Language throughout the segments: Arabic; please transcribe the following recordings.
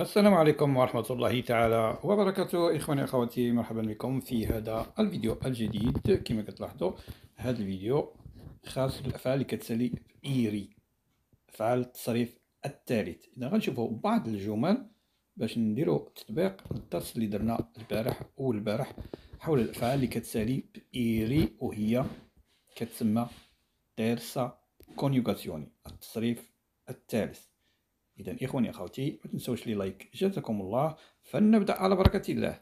السلام عليكم ورحمة الله تعالى وبركاته إخواني أخواتي مرحبا بكم في هذا الفيديو الجديد كما كتلاحظوا هذا الفيديو خاص بالأفعال اللي كتسالي إيري أفعال التصريف الثالث إذا غنشوفوا بعض الجمل باش نديروا تطبيق الدرس اللي درنا البارح والبارح حول الأفعال اللي كتسالي إيري وهي كتسمى تيرسا كونيوغاسيوني التصريف الثالث اذا اخواني اخوتي ما تنسوش لي لايك جزاكم الله فلنبدا على بركه الله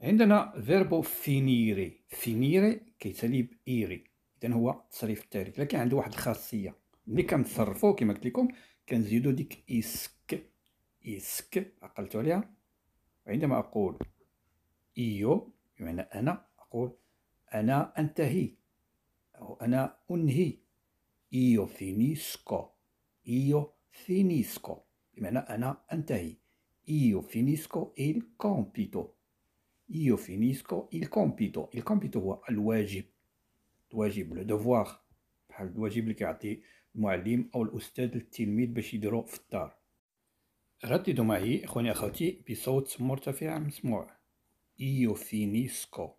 عندنا فيربو فينيري فينيري كيتسالي بايري اذا هو التصريف التالت لكن عنده واحد الخاصيه ملي كنصرفو كما قلت لكم كنزيدو ديك اسك اسك عقلت عليها عندما اقول ايو بمعنى انا اقول انا انتهي او انا انهي ايو فينيسكو io finisco بمعنى أنا أنتهي io finisco il compito io finisco il compito il compito هو الواجب الواجب لو دوفوار بحال الواجب اللي كيعطي المعلم أو الأستاذ للتلميذ باش يديرو في الدار رددوا معي إخواني أخواتي بصوت مرتفع مسموع io finisco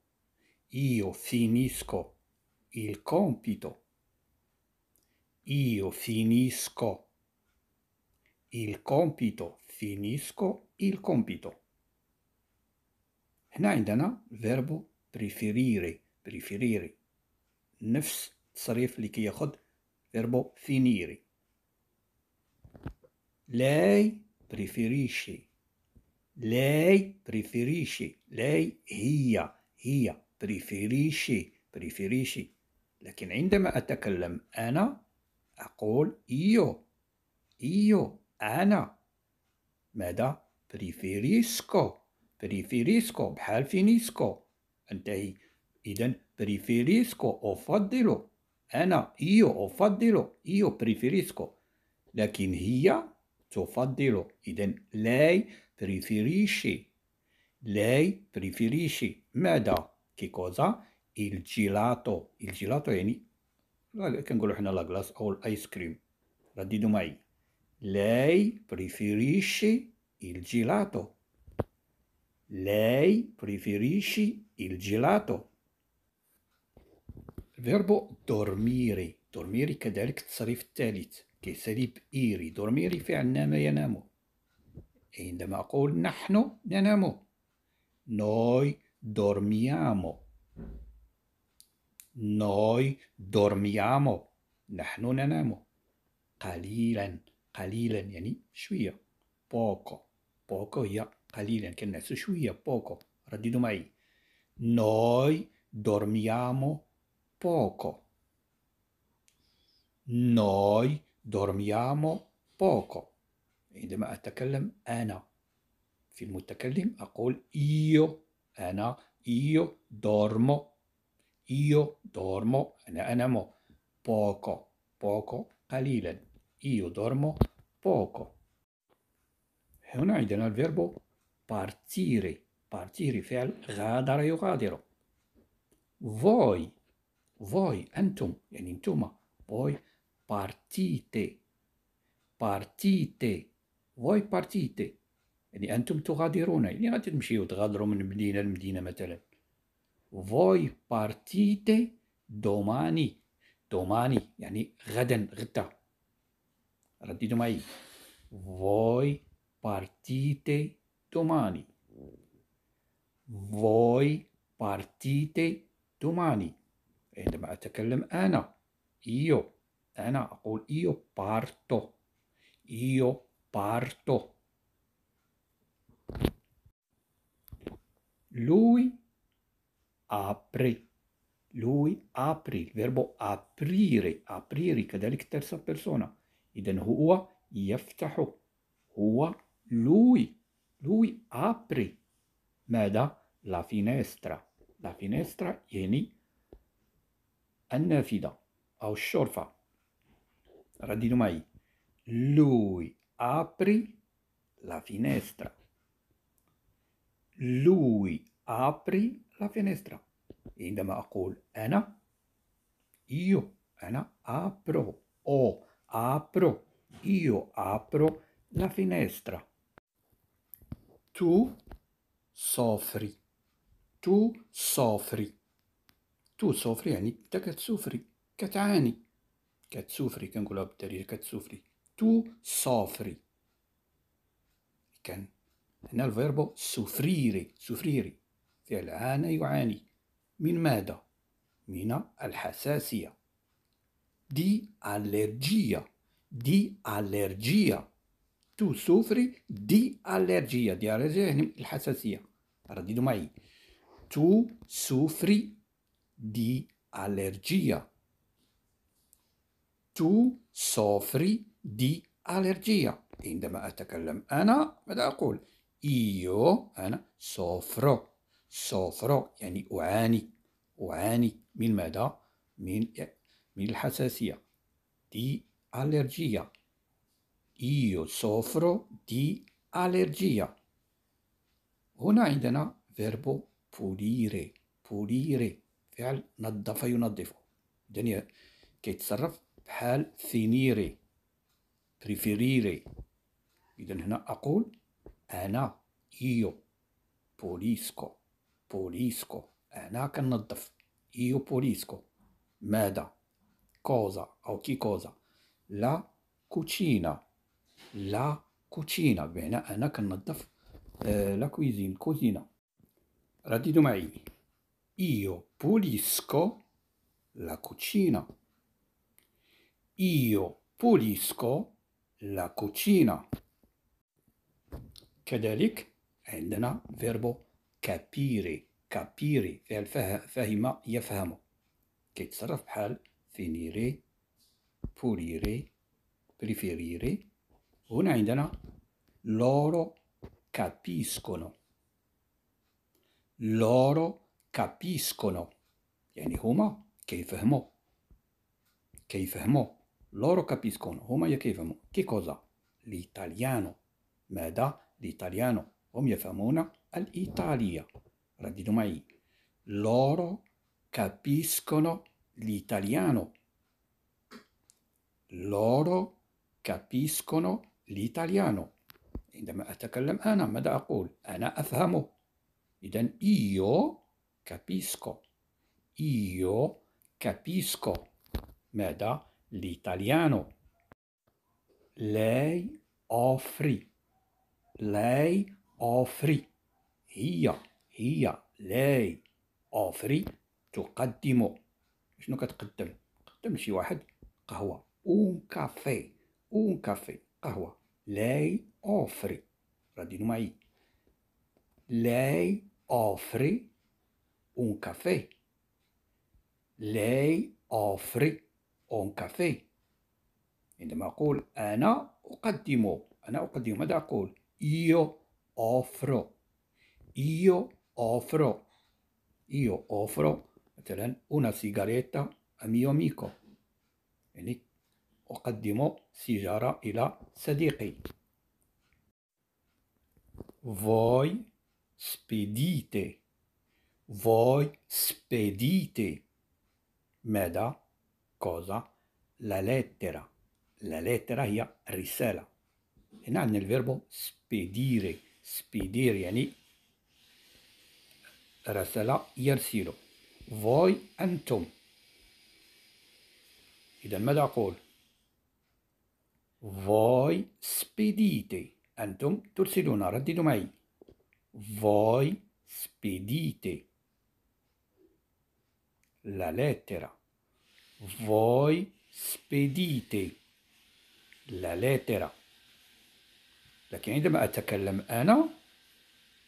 io finisco il compito io finisco il compito finisco il compito هنا عندنا verbo preferire preferire نفس التصريف اللي كياخد verbo finire lei preferisce lei preferisce lei هي هي preferisce preferisce لكن عندما أتكلم أنا أقول io io أنا ماذا preferisco preferisco بحال finisco انتهي إذا preferisco أفضل أنا io أفضل io preferisco لكن هي تفضل إذا lei preferisce lei preferisce ماذا che cosa il gelato il gelato يعني كنقولو حنا لا غلاس او الايس كريم رددوا معي لاي بريفيريشي الجيلاتو لاي بريفيريشي الجيلاتو فيربو دورميري دورميري كذلك التصريف الثالث كيسريب ايري دورميري في عنام ينام عندما اقول نحن ننام نوي دورميامو Noi dormiamo نحن ننام قليلا قليلا يعني شوية poco poco هي قليلا كالناس شوية poco رددوا معي Noi dormiamo poco Noi dormiamo poco عندما أتكلم أنا في المتكلم أقول io أنا io دورمو Io dormo أنا أنام poco poco قليلا Io dormo poco هنا عندنا الفيرب partire partire فعل غادر يغادر voi voi أنتم يعني أنتما voi partite partite voi partite يعني أنتم تغادرون يعني غادي تمشيو تغادروا من مدينة لمدينة مثلا voi partite domani domani يعني غدا غدا رددوا معي voi partite domani voi partite domani عندما أتكلم أنا io أنا أقول io parto io parto lui apri. Lui apri, il verbo aprire, aprire, كذلك terza persona. إذا هو يفتح. هو lui. Lui apri. ماذا؟ La finestra. La finestra يعني النافذة أو الشرفة. رددوا معي. Lui apri la finestra. Lui apri la finestra عندما أقول أنا io أنا apro o apro io apro la finestra tu soffri tu soffri tu soffri يعني أنت كتسوفري كتعاني كتسوفري كنقولها بالدارجة كتسوفري tu soffri كان هنا الفيربو soffrire soffrire ديال عانى يعاني من ماذا من الحساسية دي ألرجية دي ألرجية تو سوفري دي ألرجية دي ألرجية يعني الحساسية رددوا معي تو سوفري دي ألرجية تو سوفري دي ألرجية عندما أتكلم أنا ماذا أقول إيو أنا سوفرو سوفر يعني أعاني أعاني من ماذا؟ من إيه؟ من الحساسية دي ألرجية إيو سوفرو دي ألرجية هنا عندنا فيربو بوليري بوليري فعل نظف ينظف يعني كيتصرف بحال فينيري بريفيريري إذا هنا أقول أنا إيو بوليسكو Polisco. pulisco هناك eh, كنظف io pulisco Meda. cosa O chi cosa la cucina la cucina بمعنى أنا كنظف la cuisine cucina رددوا mai. io pulisco la cucina io pulisco la cucina كذلك عندنا verbo كابيري كابيري فعل فهم يفهم كيتصرف بحال فينيري بوليري بريفيريري هنا عندنا loro capiscono loro capiscono يعني هما كيفهموا كيفهموا loro capiscono هما كيفهموا كي كوزا l'italiano ماذا l'italiano هم يفهمون all'Italia. Radino mai. Loro capiscono l'italiano. Loro capiscono l'italiano. عندما أتكلم أنا ماذا أقول؟ أنا أفهمه. إذا io capisco. Io capisco. ماذا؟ l'italiano. Lei offri. Lei offri. هي هي لاي اوفري تقدم شنو كتقدم قدم شي واحد قهوه اون كافي اون كافي قهوه لاي اوفري غادي معي لاي اوفري اون كافي لاي اوفري اون كافي عندما اقول انا اقدم انا اقدم ماذا اقول يو اوفرو io offro, io offro una sigaretta a mio amico. يعني أقدم سيجارة إلى صديقي. Voi spedite, voi spedite. ماذا؟ cosa? La lettera. La lettera هي رسالة. هنا عندنا verbo spedire, spedire يعني رسل يرسل voi أنتم إذا ماذا أقول voi spedite أنتم ترسلون رددوا معي voi spedite la lettera voi spedite la lettera لكن عندما أتكلم أنا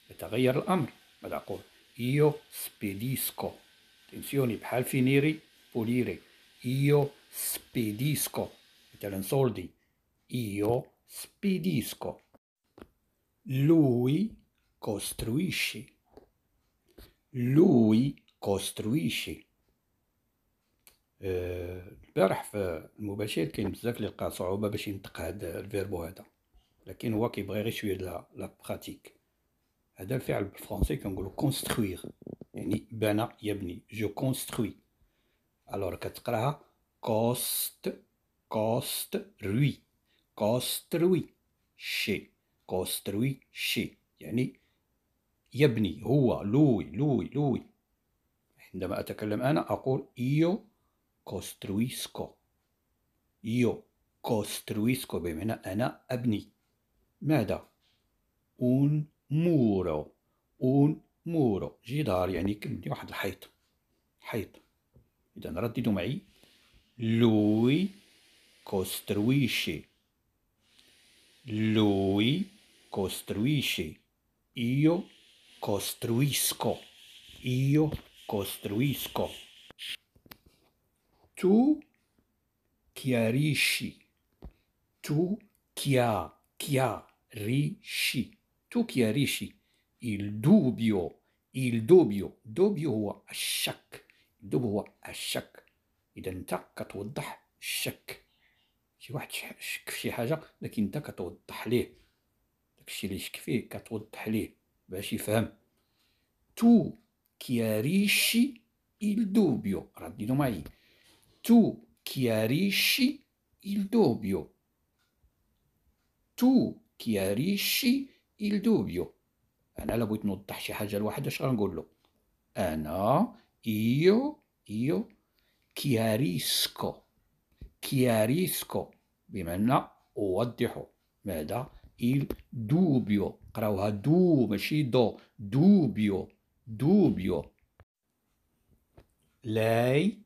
يتغير الأمر ماذا أقول io spedisco. Attenzione, بحال في نيري pulire. Io spedisco. مثلا soldi. Io spedisco. Lui costruisce. Lui costruisce. البارح في المباشر كاين بزاف اللي لقى صعوبه باش ينطق هذا الفيربو هذا لكن هو كيبغي غير شويه لا براتيك هذا الفعل بالفرنسي كنقولو كونستخوير يعني بنى يبني جو كونستخوي الوغ كتقراها كوست كوست روي كوستروي شي كوستروي شي يعني يبني هو لوي لوي لوي عندما أتكلم أنا أقول يو كوسترويسكو يو كوسترويسكو بمعنى أنا أبني ماذا؟ أون muro un muro جدار يعني كملي واحد الحيط حيط اذا رددوا معي lui costruisce lui costruisce io costruisco io costruisco tu chiarisci tu chia chiarisci tu chiarisci il dubbio il dubbio dubbio هو الشك dubbio هو الشك اذا انت كتوضح الشك شي واحد شك في شي حاجه لكن انت كتوضح ليه داكشي اللي شك فيه كتوضح ليه باش يفهم tu chiarisci il dubbio ردينو معايا, tu chiarisci il dubbio tu chiarisci il dubbio انا لو بغيت نوضح شي حاجه لواحد اش غنقول له انا io io chiarisco chiarisco بمعنى اوضح ماذا il dubbio قراوها دو ماشي دو dubbio dubbio lei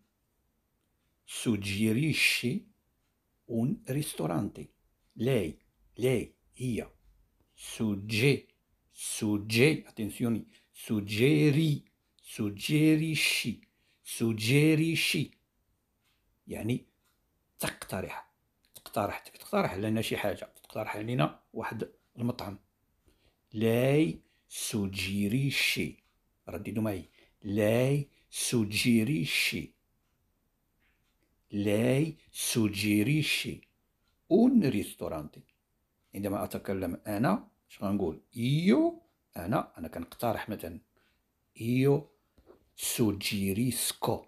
suggerisce un ristorante lei lei هي sugge, sugge, attenzioni, suggeri, suggerisci, suggerisci يعني تقترح تقترح تقترح لنا شي حاجة تقترح علينا واحد المطعم لاي سوجيريشي رددوا معي لاي سوجيريشي لاي سوجيريشي اون ristorante عندما أتكلم أنا اش غنقول إيو أنا أنا كنقترح مثلا إيو سوجيريسكو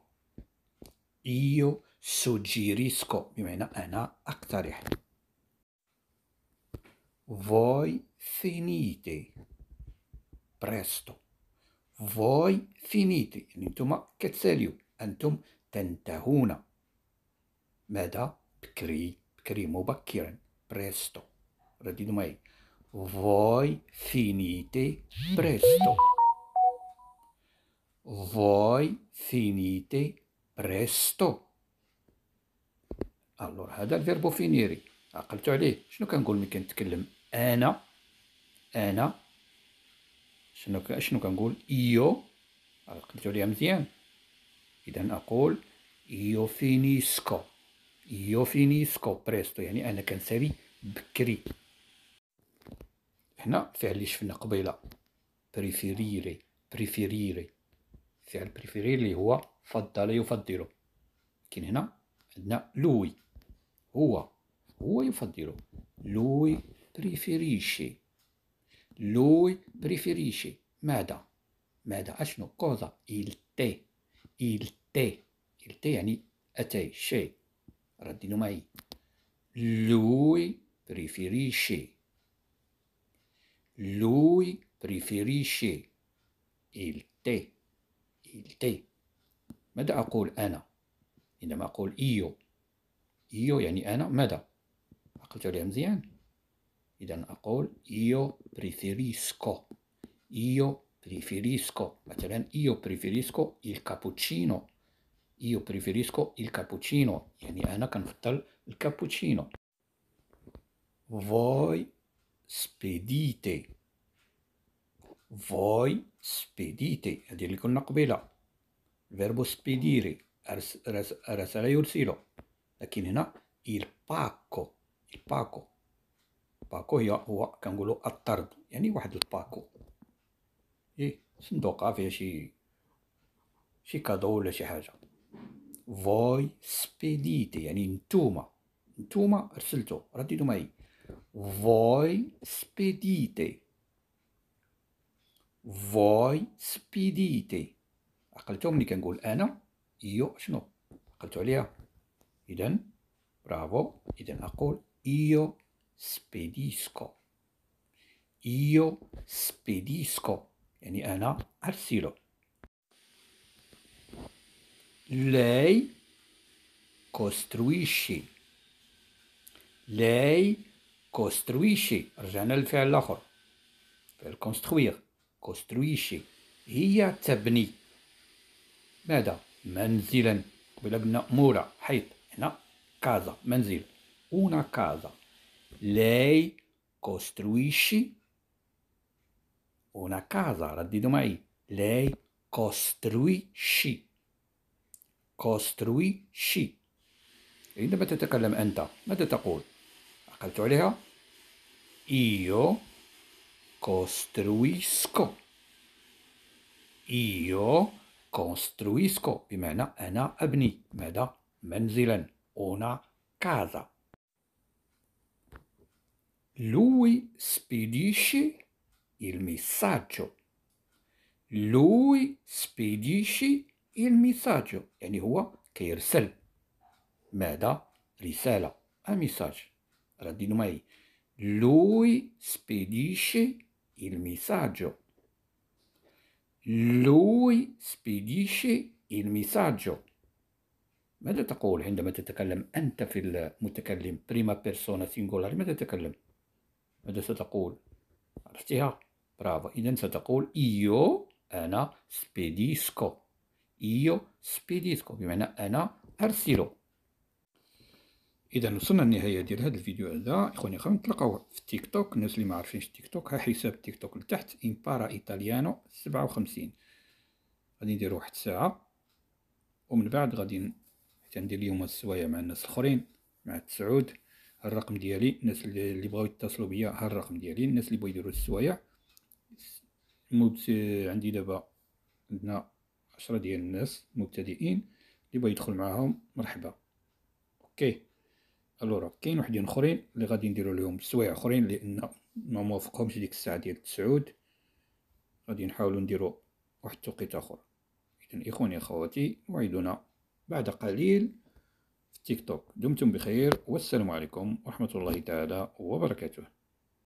إيو سوجيريسكو بمعنى أنا أقترح voi finite presto voi finite يعني نتوما كتساليو أنتم تنتهون ماذا بكري بكري مبكرا presto Redino mai. Voi finite presto. Voi finite presto. الور هذا الفيرب فينيري عقلتو عليه شنو كنقول ملي كنتكلم انا انا شنو شنو كنقول ايو عقلتو عليها مزيان اذا اقول ايو فينيسكو ايو فينيسكو بريستو يعني انا كنسالي بكري حنا الفعل اللي شفنا قبيله بريفيريري بريفيريري فعل بريفيري اللي هو فضل يفضل لكن هنا عندنا لوي هو هو يفضل لوي بريفيريشي لوي بريفيريشي ماذا ماذا اشنو كوزا il te il te il te يعني اتاي شي ردينو معي لوي بريفيريشي Lui preferisce il tè il tè ماذا أقول أنا؟ عندما أقول إيو إيو يعني أنا ماذا؟ عقلت عليها مزيان إذا أقول إيو بريفيريسكو إيو بريفيريسكو مثلا إيو بريفيريسكو الكابوتشينو إيو بريفيريسكو الكابوتشينو يعني أنا كنفضل الكابوتشينو voi spedite voi spedite هذه اللي كنا قبيله verbo spedire رسل يرسله لكن هنا il pacco il pacco باكو هي هو كنقولوا الطرد يعني واحد الباكو ايه صندوقه فيها شي شي كادو ولا شي حاجه voi spedite يعني نتوما نتوما رسلتو رديتو معايا voi spedite, voi spedite. أقلتهم اللي كنقول أنا إيو شنو عقلتوا عليها إذا برافو إذا أقول إيو spedisco io spedisco يعني أنا أرسله lei costruisce lei كوسترويشي رجعنا للفعل الاخر فعل كونستروير كوسترويشي هي تبني ماذا منزلا قبل بنا مورا حيط هنا كازا منزل اونا كازا lei costruisci اونا كازا رددوا معي lei كوستروي شي عندما تتكلم أنت ماذا تقول؟ عقلت عليها Io costruisco. Io costruisco بمعنى أنا أبني ماذا؟ منزلا una casa. Lui spedisce il messaggio. Lui spedisce il messaggio. يعني هو كيرسل ماذا؟ رسالة. Un messaggio. ردينوا معي. Lui spedisce il messaggio. Lui spedisce il messaggio. ماذا تقول عندما تتكلم أنت في المتكلم بريما بيرسونا سينغولار ماذا تتكلم؟ ماذا ستقول؟ عرفتها؟ برافو إذا ستقول إيو أنا سبيديسكو إيو سبيديسكو بمعنى أنا أرسله اذا وصلنا للنهايه ديال هذا الفيديو هذا اخواني خا تلقاو في التيك توك الناس اللي ما عارفينش التيك توك ها حساب التيك توك لتحت امبارا ايطاليانو 57 غادي ندير واحد الساعه ومن بعد غادي حتى ندير اليوم السوايع مع الناس الاخرين مع التسعود الرقم ديالي الناس اللي بغاو يتصلوا بيا ها الرقم ديالي الناس اللي بغاو يديروا السوايع عندي دابا عندنا عشرة ديال الناس مبتدئين اللي بغا يدخل معاهم مرحبا اوكي الورا كاين وحدين اخرين اللي غادي نديرو لهم سوايع اخرين لان ما موافقهمش ديك الساعه ديال التسعود غادي نحاولو نديرو واحد التوقيت اخر اذا اخواني اخواتي موعدنا بعد قليل في تيك توك دمتم بخير والسلام عليكم ورحمه الله تعالى وبركاته